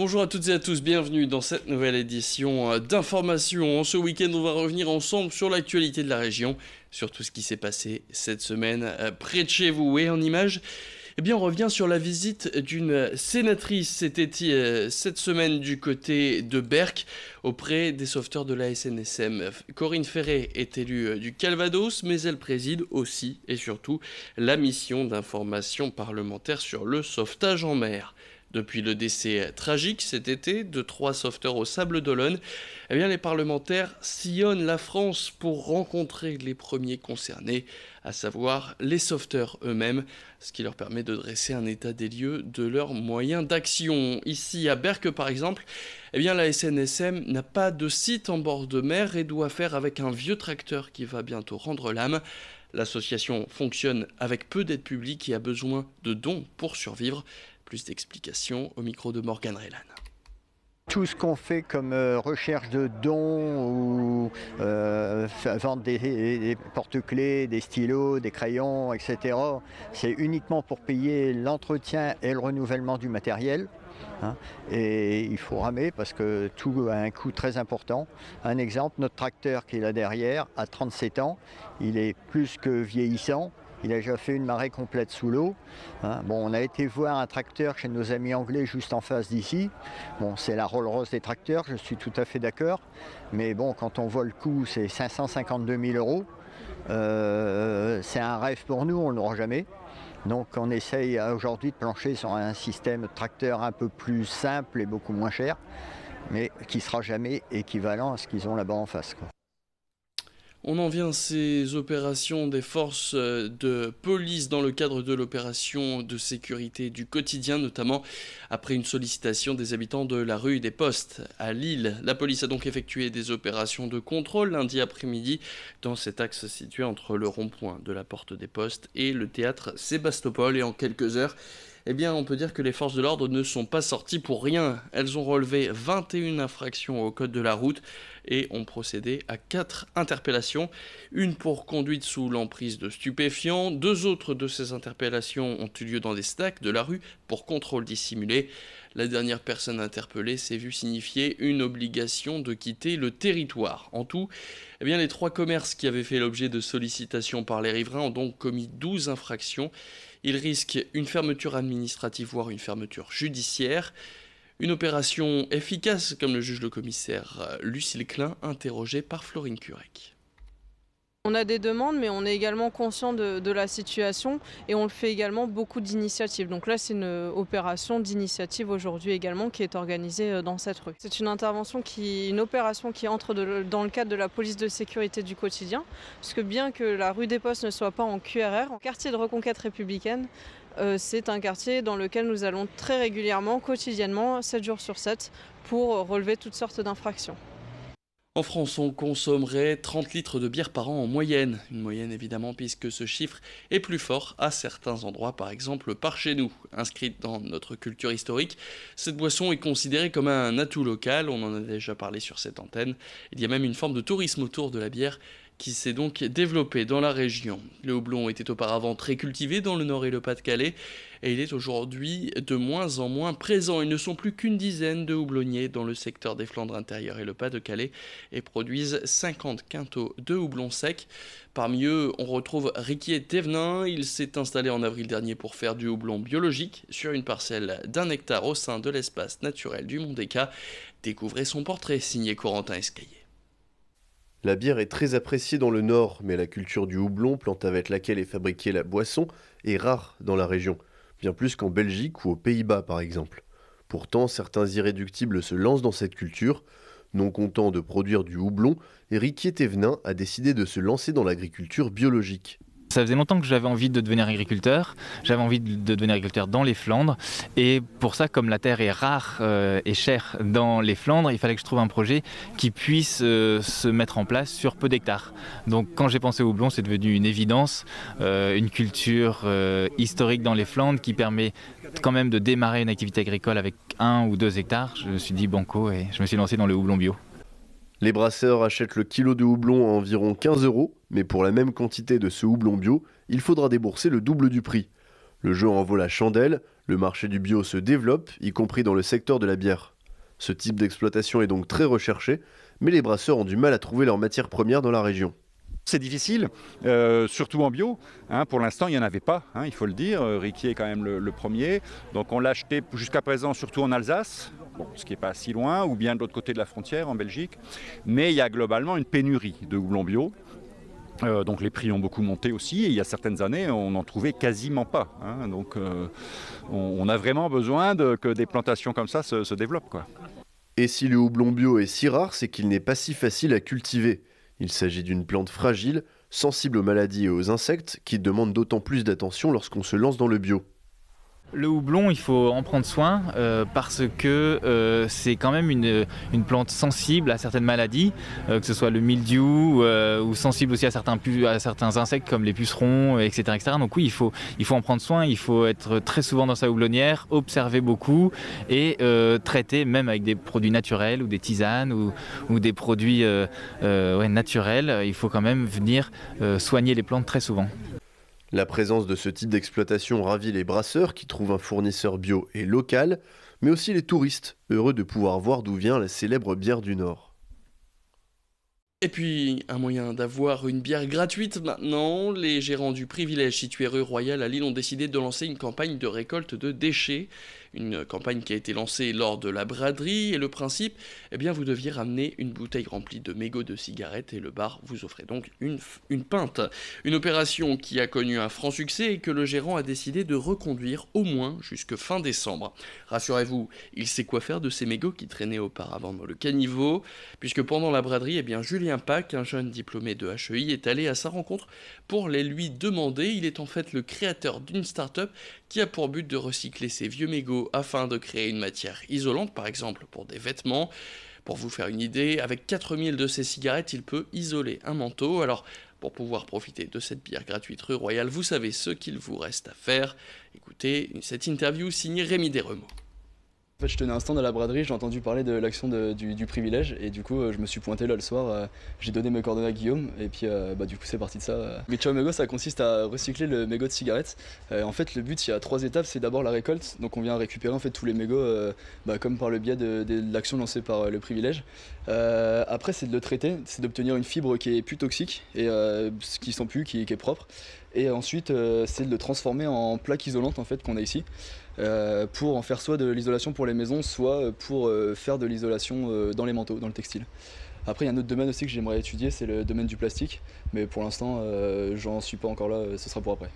Bonjour à toutes et à tous, bienvenue dans cette nouvelle édition euh, d'information. Ce week-end, on va revenir ensemble sur l'actualité de la région, sur tout ce qui s'est passé cette semaine euh, près de chez vous et en images. Eh bien, on revient sur la visite d'une sénatrice. C'était euh, cette semaine du côté de Berck auprès des sauveteurs de la SNSM. Corinne Ferré est élue du Calvados, mais elle préside aussi et surtout la mission d'information parlementaire sur le sauvetage en mer. Depuis le décès tragique cet été de trois sauveteurs au Sable d'Olonne, eh bien les parlementaires sillonnent la France pour rencontrer les premiers concernés, à savoir les sauveteurs eux-mêmes, ce qui leur permet de dresser un état des lieux de leurs moyens d'action. Ici à Berck par exemple, eh bien la SNSM n'a pas de site en bord de mer et doit faire avec un vieux tracteur qui va bientôt rendre l'âme. L'association fonctionne avec peu d'aide publique et a besoin de dons pour survivre. Plus d'explications au micro de Morgan Relan tout ce qu'on fait comme euh, recherche de dons ou euh, vente des, porte-clés, des stylos, des crayons, etc., c'est uniquement pour payer l'entretien et le renouvellement du matériel. Hein. et il faut ramer parce que tout a un coût très important. Un exemple, notre tracteur qui est là derrière, a 37 ans, il est plus que vieillissant. Il a déjà fait une marée complète sous l'eau. Hein. Bon, on a été voir un tracteur chez nos amis anglais juste en face d'ici. Bon, c'est la Rolls-Royce des tracteurs, je suis tout à fait d'accord. Mais bon, quand on voit le coût, c'est 552 000 euros. Euh, c'est un rêve pour nous, on ne l'aura jamais. Donc on essaye euh, aujourd'hui de plancher sur un système tracteur un peu plus simple et beaucoup moins cher, mais qui sera jamais équivalent à ce qu'ils ont là-bas en face. On en vient à ces opérations des forces euh, de police dans le cadre de l'opération de sécurité du quotidien, notamment après une sollicitation des habitants de la rue des Postes à Lille. La police a donc effectué des opérations de contrôle lundi après-midi dans cet axe situé entre le rond-point de la Porte des Postes et le théâtre Sébastopol. Et en quelques heures, eh bien on peut dire que les forces de l'ordre ne sont pas sorties pour rien. Elles ont relevé 21 infractions au code de la route et ont procédé à 4 interpellations, une pour conduite sous l'emprise de stupéfiants, deux autres de ces interpellations ont eu lieu dans des stacks de la rue pour contrôle dissimulé. La dernière personne interpellée s'est vue signifier une obligation de quitter le territoire. En tout, eh bien, les trois commerces qui avaient fait l'objet de sollicitations par les riverains ont donc commis 12 infractions il risque une fermeture administrative, voire une fermeture judiciaire. Une opération efficace, comme le juge le commissaire euh, Lucille Klein, interrogée par Florine Curec on a des demandes, mais on est également conscient de, la situation et on le fait également beaucoup d'initiatives. Donc là, c'est une opération d'initiative aujourd'hui également qui est organisée euh, dans cette rue. C'est une intervention qui, une opération qui entre dans le cadre de la police de sécurité du quotidien, puisque bien que la rue des Postes ne soit pas en QRR, en quartier de reconquête républicaine, euh, c'est un quartier dans lequel nous allons très régulièrement, quotidiennement, 7 jours sur 7, pour relever toutes sortes d'infractions. En France, on consommerait 30 litres de bière par an en moyenne. Une moyenne évidemment puisque ce chiffre est plus fort à certains endroits, par exemple par chez nous. Inscrite dans notre culture historique, cette boisson est considérée comme un atout local, on en a déjà parlé sur cette antenne. Il y a même une forme de tourisme autour de la bière qui s'est donc développé dans la région. Le houblon était auparavant très cultivé dans le Nord et le Pas-de-Calais, et il est aujourd'hui de moins en moins présent. Ils ne sont plus qu'une dizaine de houblonniers dans le secteur des Flandres intérieures et le Pas-de-Calais, et produisent 50 quintaux de houblon sec. Parmi eux, on retrouve Riquier Thévenin. Il s'est installé en avril dernier pour faire du houblon biologique sur une parcelle d'un hectare au sein de l'espace naturel du mont des Découvrez son portrait signé Corentin Escaillé. La bière est très appréciée dans le nord, mais la culture du houblon, plante avec laquelle est fabriquée la boisson, est rare dans la région, bien plus qu'en Belgique ou aux Pays-Bas par exemple. Pourtant, certains irréductibles se lancent dans cette culture. Non content de produire du houblon, Riquier Thévenin a décidé de se lancer dans l'agriculture biologique. Ça faisait longtemps que j'avais envie de devenir agriculteur. J'avais envie de devenir agriculteur dans les Flandres. Et pour ça, comme la terre est rare euh, et chère dans les Flandres, il fallait que je trouve un projet qui puisse euh, se mettre en place sur peu d'hectares. Donc quand j'ai pensé au houblon, c'est devenu une évidence, euh, une culture historique dans les Flandres qui permet quand même de démarrer une activité agricole avec un ou deux hectares. Je me suis dit banco et je me suis lancé dans le houblon bio. Les brasseurs achètent le kilo de houblon à environ 15 euros, mais pour la même quantité de ce houblon bio, il faudra débourser le double du prix. Le jeu en vaut la chandelle, le marché du bio se développe, y compris dans le secteur de la bière. Ce type d'exploitation est donc très recherché, mais les brasseurs ont du mal à trouver leurs matières premières dans la région. C'est difficile, euh, surtout en bio. Hein. pour l'instant, il n'y en avait pas, hein, il faut le dire. Euh, Riquier est quand même le, premier. Donc on l'a acheté jusqu'à présent surtout en Alsace, ce qui n'est pas si loin, ou bien de l'autre côté de la frontière, en Belgique. Mais il y a globalement une pénurie de houblon bio. Euh, donc les prix ont beaucoup monté aussi. il y a certaines années, on n'en trouvait quasiment pas. Hein. donc on, a vraiment besoin que des plantations comme ça se, se développent. Quoi. Et si le houblon bio est si rare, c'est qu'il n'est pas si facile à cultiver. Il s'agit d'une plante fragile, sensible aux maladies et aux insectes, qui demande d'autant plus d'attention lorsqu'on se lance dans le bio. Le houblon, il faut en prendre soin euh, parce que euh, c'est quand même une, plante sensible à certaines maladies, euh, que ce soit le mildiou ou sensible aussi à certains, à certains insectes comme les pucerons, etc., etc. Donc oui, il faut, en prendre soin, il faut être très souvent dans sa houblonnière, observer beaucoup et traiter même avec des produits naturels ou des tisanes ou, des produits naturels. Il faut quand même venir soigner les plantes très souvent. La présence de ce type d'exploitation ravit les brasseurs qui trouvent un fournisseur bio et local, mais aussi les touristes, heureux de pouvoir voir d'où vient la célèbre bière du Nord. Et puis, un moyen d'avoir une bière gratuite maintenant. Les gérants du privilège situé rue Royale à Lille ont décidé de lancer une campagne de récolte de déchets une campagne qui a été lancée lors de la braderie, et le principe, eh bien, vous deviez ramener une bouteille remplie de mégots de cigarettes, et le bar vous offrait donc une, une pinte. Une opération qui a connu un franc succès et que le gérant a décidé de reconduire au moins jusque fin décembre. Rassurez-vous, il sait quoi faire de ces mégots qui traînaient auparavant dans le caniveau, puisque pendant la braderie, eh bien, Julien Pack, un jeune diplômé de HEI, est allé à sa rencontre pour les lui demander. Il est en fait le créateur d'une start-up qui a pour but de recycler ses vieux mégots afin de créer une matière isolante, par exemple pour des vêtements. Pour vous faire une idée, avec 4000 de ces cigarettes, il peut isoler un manteau. Alors, pour pouvoir profiter de cette bière gratuite rue Royale, vous savez ce qu'il vous reste à faire. Écoutez cette interview signée Rémi Desremaux. En fait, je tenais un stand à la braderie, j'ai entendu parler de l'action du, privilège et du coup, euh, je me suis pointé là le soir, euh, j'ai donné mes coordonnées à Guillaume et puis euh, bah, du coup, c'est parti de ça. Mais Mego, ça consiste à recycler le mégot de cigarette. en fait, le but, il y a trois étapes c'est d'abord la récolte, donc on vient récupérer en fait tous les mégots, bah, comme par le biais de, l'action lancée par le privilège. après, c'est de le traiter, c'est d'obtenir une fibre qui est plus toxique et qui sent plus, qui, qui est propre. Et ensuite, euh, c'est de le transformer en plaque isolante en fait qu'on a ici, euh, pour en faire soit de l'isolation pour les maisons, soit euh, pour faire de l'isolation dans les manteaux, dans le textile. Après, il y a un autre domaine aussi que j'aimerais étudier, c'est le domaine du plastique. Mais pour l'instant, j'en suis pas encore là, ce sera pour après.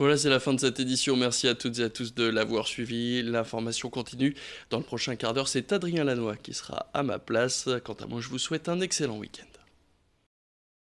Voilà, c'est la fin de cette édition. Merci à toutes et à tous de l'avoir suivi. L'information continue. Dans le prochain quart d'heure, c'est Adrien Lannoy qui sera à ma place. Quant à moi, je vous souhaite un excellent week-end.